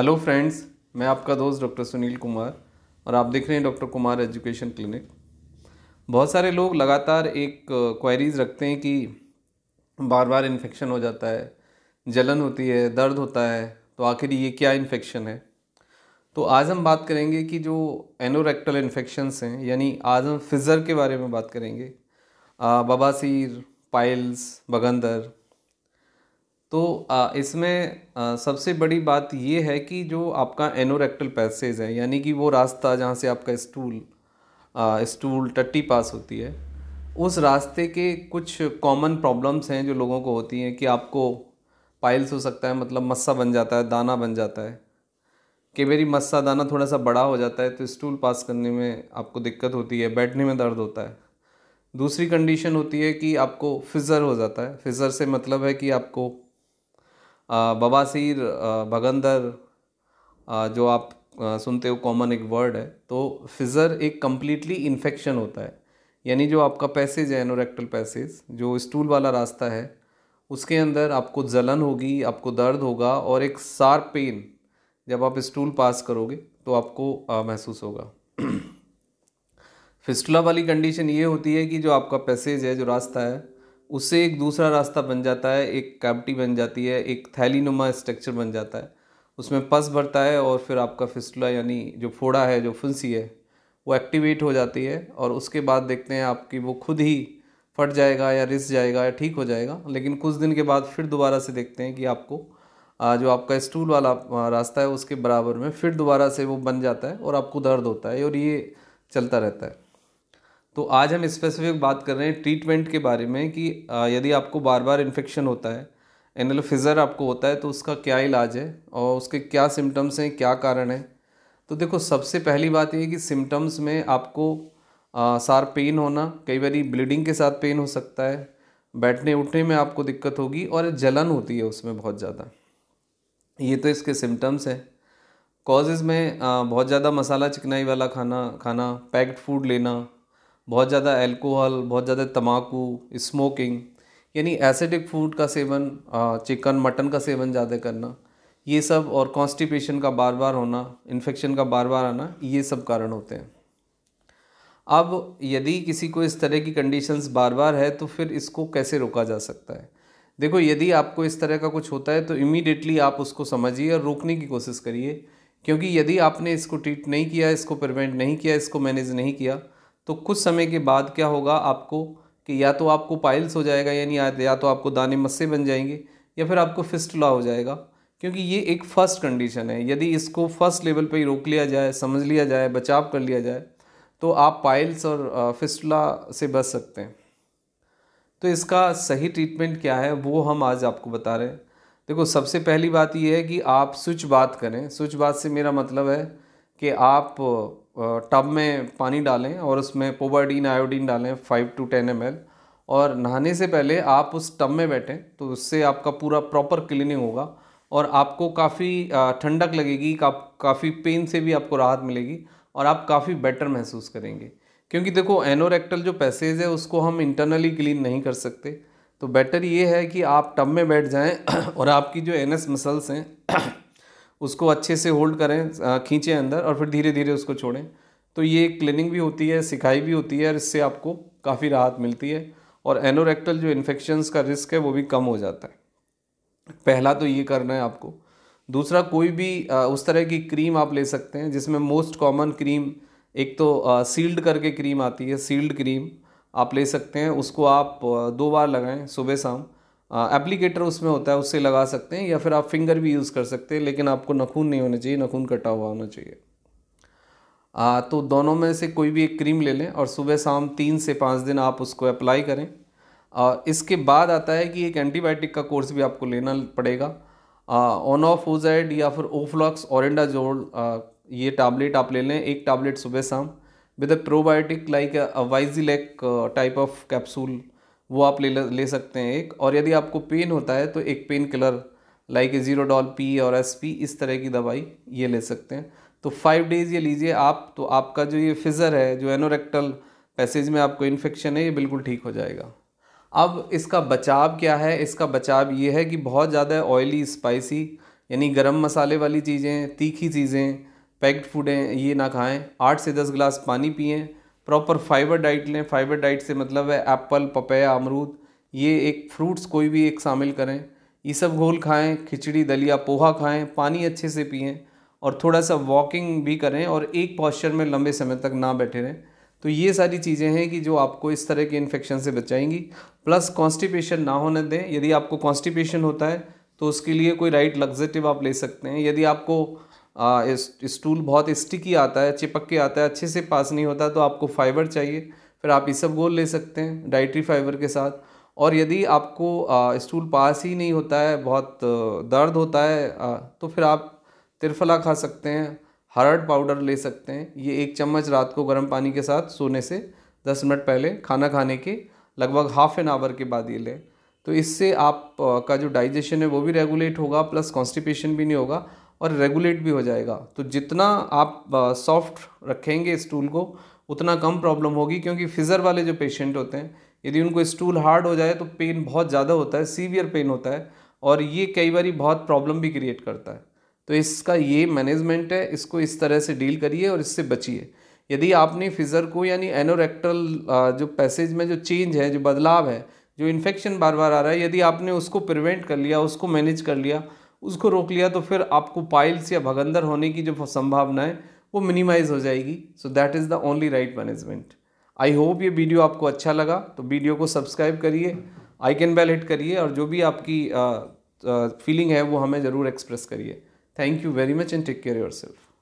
hello friends मैं आपका दोस्त डॉक्टर सुनील कुमार और आप देख रहे हैं डॉक्टर कुमार एजुकेशन क्लिनिक बहुत सारे लोग लगातार एक क्वेरीज रखते हैं कि बार बार इन्फेक्शन हो जाता है जलन होती है दर्द होता है तो आखिर ये क्या इन्फेक्शन है तो आज हम बात करेंगे कि जो एनोरेक्टल इन्फेक्शंस हैं यानी आज हम फिज़र के बारे में बात करेंगे बबासिर पाइल्स बगंदर तो इसमें सबसे बड़ी बात ये है कि जो आपका एनोरेक्टल पैसेज है यानी कि वो रास्ता जहाँ से आपका स्टूल स्टूल टट्टी पास होती है उस रास्ते के कुछ कॉमन प्रॉब्लम्स हैं जो लोगों को होती हैं कि आपको पाइल्स हो सकता है मतलब मस्सा बन जाता है दाना बन जाता है कि मेरी मस्सा दाना थोड़ा सा बड़ा हो जाता है तो स्टूल पास करने में आपको दिक्कत होती है बैठने में दर्द होता है दूसरी कंडीशन होती है कि आपको फिज़र हो जाता है फिज़र से मतलब है कि आपको बबासीर भगंदर जो आप सुनते हो कॉमन एक वर्ड है तो फिज़र एक कम्प्लीटली इन्फेक्शन होता है यानी जो आपका पैसेज है एनोरेक्टल पैसेज जो स्टूल वाला रास्ता है उसके अंदर आपको जलन होगी आपको दर्द होगा और एक सार पेन जब आप स्टूल पास करोगे तो आपको आ, महसूस होगा फिस्टुला वाली कंडीशन ये होती है कि जो आपका पैसेज है जो रास्ता है उससे एक दूसरा रास्ता बन जाता है एक कैविटी बन जाती है एक थैलीनुमा स्ट्रक्चर बन जाता है उसमें पस भरता है और फिर आपका फिस्टुला यानी जो फोड़ा है जो फुंसी है वो एक्टिवेट हो जाती है और उसके बाद देखते हैं आपकी वो खुद ही फट जाएगा या रिस जाएगा या ठीक हो जाएगा लेकिन कुछ दिन के बाद फिर दोबारा से देखते हैं कि आपको जो आपका स्टूल वाला रास्ता है उसके बराबर में फिर दोबारा से वो बन जाता है और आपको दर्द होता है और ये चलता रहता है तो आज हम स्पेसिफिक बात कर रहे हैं ट्रीटमेंट के बारे में कि यदि आपको बार बार इन्फेक्शन होता है एनल फिज़र आपको होता है तो उसका क्या इलाज है और उसके क्या सिम्टम्स हैं क्या कारण है तो देखो सबसे पहली बात यह कि सिम्टम्स में आपको आ, सार पेन होना कई बार ब्लीडिंग के साथ पेन हो सकता है बैठने उठने में आपको दिक्कत होगी और जलन होती है उसमें बहुत ज़्यादा ये तो इसके सिम्टम्स हैं कॉजेज़ में आ, बहुत ज़्यादा मसाला चिकनाई वाला खाना खाना पैक्ड फूड लेना बहुत ज़्यादा अल्कोहल बहुत ज़्यादा तम्बाकू स्मोकिंग यानी एसिडिक फूड का सेवन चिकन मटन का सेवन ज़्यादा करना ये सब और कॉन्स्टिपेशन का बार बार होना इन्फेक्शन का बार बार आना ये सब कारण होते हैं अब यदि किसी को इस तरह की कंडीशंस बार बार है तो फिर इसको कैसे रोका जा सकता है देखो यदि आपको इस तरह का कुछ होता है तो इमीडिएटली आप उसको समझिए और रोकने की कोशिश करिए क्योंकि यदि आपने इसको ट्रीट नहीं किया इसको प्रिवेंट नहीं किया इसको मैनेज नहीं किया तो कुछ समय के बाद क्या होगा आपको कि या तो आपको पाइल्स हो जाएगा यानी या, या तो आपको दाने मस्से बन जाएंगे या फिर आपको फिस्टुला हो जाएगा क्योंकि ये एक फ़र्स्ट कंडीशन है यदि इसको फर्स्ट लेवल पर ही रोक लिया जाए समझ लिया जाए बचाव कर लिया जाए तो आप पाइल्स और फिस्टुला से बच सकते हैं तो इसका सही ट्रीटमेंट क्या है वो हम आज आपको बता रहे हैं देखो सबसे पहली बात यह है कि आप स्विच बात करें स्विच बात से मेरा मतलब है कि आप टब में पानी डालें और उसमें पोबाडीन आयोडीन डालें फाइव टू टेन एम और नहाने से पहले आप उस टब में बैठें तो उससे आपका पूरा प्रॉपर क्लीनिंग होगा और आपको काफ़ी ठंडक लगेगी का, काफ़ी पेन से भी आपको राहत मिलेगी और आप काफ़ी बेटर महसूस करेंगे क्योंकि देखो एनोरेक्टल जो पैसेज है उसको हम इंटरनली क्लीन नहीं कर सकते तो बेटर ये है कि आप टब में बैठ जाएं और आपकी जो एनएस मसल्स हैं उसको अच्छे से होल्ड करें खींचें अंदर और फिर धीरे धीरे उसको छोड़ें तो ये क्लिनिंग भी होती है सिखाई भी होती है और इससे आपको काफ़ी राहत मिलती है और एनोरेक्टल जो इन्फेक्शंस का रिस्क है वो भी कम हो जाता है पहला तो ये करना है आपको दूसरा कोई भी उस तरह की क्रीम आप ले सकते हैं जिसमें मोस्ट कॉमन क्रीम एक तो सील्ड करके क्रीम आती है सील्ड क्रीम आप ले सकते हैं उसको आप दो बार लगाएं सुबह शाम एप्लीकेटर उसमें होता है उससे लगा सकते हैं या फिर आप फिंगर भी यूज़ कर सकते हैं लेकिन आपको नखून नहीं होना चाहिए नखून कटा हुआ होना चाहिए आ, तो दोनों में से कोई भी एक क्रीम ले लें और सुबह शाम तीन से पाँच दिन आप उसको अप्लाई करें और इसके बाद आता है कि एक एंटीबायोटिक का कोर्स भी आपको लेना पड़ेगा ऑन ऑफ ओजाइड या फिर ओफ्लॉक्स औरेंडा जोड़ ये टैबलेट आप ले लें एक टैबलेट सुबह शाम with a probiotic like Vizylac type of capsule वो आप ले ले सकते हैं एक और यदि आपको पेन होता है तो एक pain killer like Zerodol P और एस पी इस तरह की दवाई ये ले सकते हैं तो फाइव डेज़ ये लीजिए आप तो आपका जो ये फिज़र है जो एनोरेक्टल पैसेज में आपको इन्फेक्शन है ये बिल्कुल ठीक हो जाएगा अब इसका बचाव क्या है इसका बचाव ये है कि बहुत ज़्यादा ऑयली स्पाइसी यानी गरम मसाले वाली चीज़ें तीखी चीज़ें पैक्ड फूडें ये ना खाएं आठ से दस गिलास पानी पिएं प्रॉपर फाइबर डाइट लें फाइबर डाइट से मतलब है एप्पल पपैया अमरूद ये एक फ्रूट्स कोई भी एक शामिल करें ये सब घोल खाएं खिचड़ी दलिया पोहा खाएं पानी अच्छे से पिएँ और थोड़ा सा वॉकिंग भी करें और एक पॉस्चर में लंबे समय तक ना बैठे रहें तो ये सारी चीज़ें हैं कि जो आपको इस तरह के इन्फेक्शन से बचाएंगी प्लस कॉन्स्टिपेशन ना होने दें यदि आपको कॉन्स्टिपेशन होता है तो उसके लिए कोई राइट लग्जेटिव आप ले सकते हैं यदि आपको इस स्टूल बहुत स्टिकी आता है चिपक के आता है अच्छे से पास नहीं होता तो आपको फाइबर चाहिए फिर आप गोल ले सकते हैं डाइट्री फाइबर के साथ और यदि आपको स्टूल पास ही नहीं होता है बहुत दर्द होता है आ, तो फिर आप तिरफला खा सकते हैं हरड पाउडर ले सकते हैं ये एक चम्मच रात को गर्म पानी के साथ सोने से दस मिनट पहले खाना खाने के लगभग हाफ एन आवर के बाद ये लें तो इससे आप का जो डाइजेशन है वो भी रेगुलेट होगा प्लस कॉन्स्टिपेशन भी नहीं होगा और रेगुलेट भी हो जाएगा तो जितना आप सॉफ्ट रखेंगे स्टूल को उतना कम प्रॉब्लम होगी क्योंकि फिज़र वाले जो पेशेंट होते हैं यदि उनको स्टूल हार्ड हो जाए तो पेन बहुत ज़्यादा होता है सीवियर पेन होता है और ये कई बार बहुत प्रॉब्लम भी क्रिएट करता है तो इसका ये मैनेजमेंट है इसको इस तरह से डील करिए और इससे बचिए यदि आपने फिज़र को यानी एनोरेक्टल जो पैसेज में जो चेंज है जो बदलाव है जो इन्फेक्शन बार बार आ रहा है यदि आपने उसको प्रिवेंट कर लिया उसको मैनेज कर लिया उसको रोक लिया तो फिर आपको पाइल्स या भगंदर होने की जो संभावना है वो मिनिमाइज़ हो जाएगी so that is the only right management I hope ये वीडियो आपको अच्छा लगा तो वीडियो को सब्सक्राइब करिए आई कैन बेल हिट करिए और जो भी आपकी फीलिंग है वो हमें ज़रूर एक्सप्रेस करिए thank you very much and take care your self